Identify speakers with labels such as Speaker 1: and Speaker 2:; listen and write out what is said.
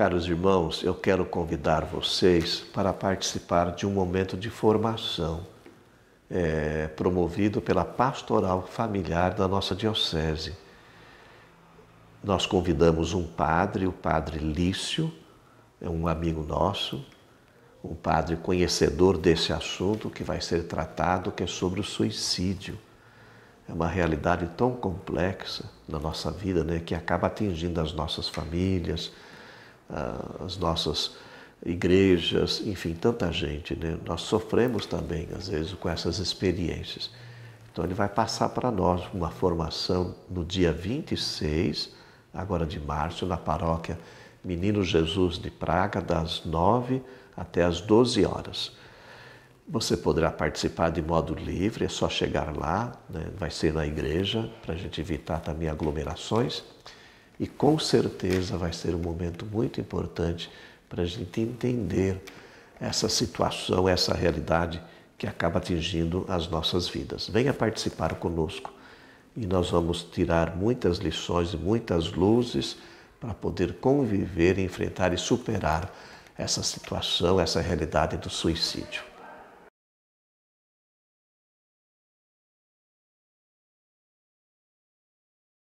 Speaker 1: Caros irmãos, eu quero convidar vocês para participar de um momento de formação é, promovido pela Pastoral Familiar da nossa Diocese. Nós convidamos um padre, o padre Lício, é um amigo nosso, um padre conhecedor desse assunto que vai ser tratado, que é sobre o suicídio. É uma realidade tão complexa na nossa vida, né, que acaba atingindo as nossas famílias, ah, as nossas igrejas, enfim, tanta gente, né? Nós sofremos também, às vezes, com essas experiências. Então, ele vai passar para nós uma formação no dia 26, agora de março, na paróquia Menino Jesus de Praga, das 9 até as 12 horas. Você poderá participar de modo livre, é só chegar lá, né? vai ser na igreja, para a gente evitar também aglomerações. E com certeza vai ser um momento muito importante para a gente entender essa situação, essa realidade que acaba atingindo as nossas vidas. Venha participar conosco e nós vamos tirar muitas lições e muitas luzes para poder conviver, enfrentar e superar essa situação, essa realidade do suicídio.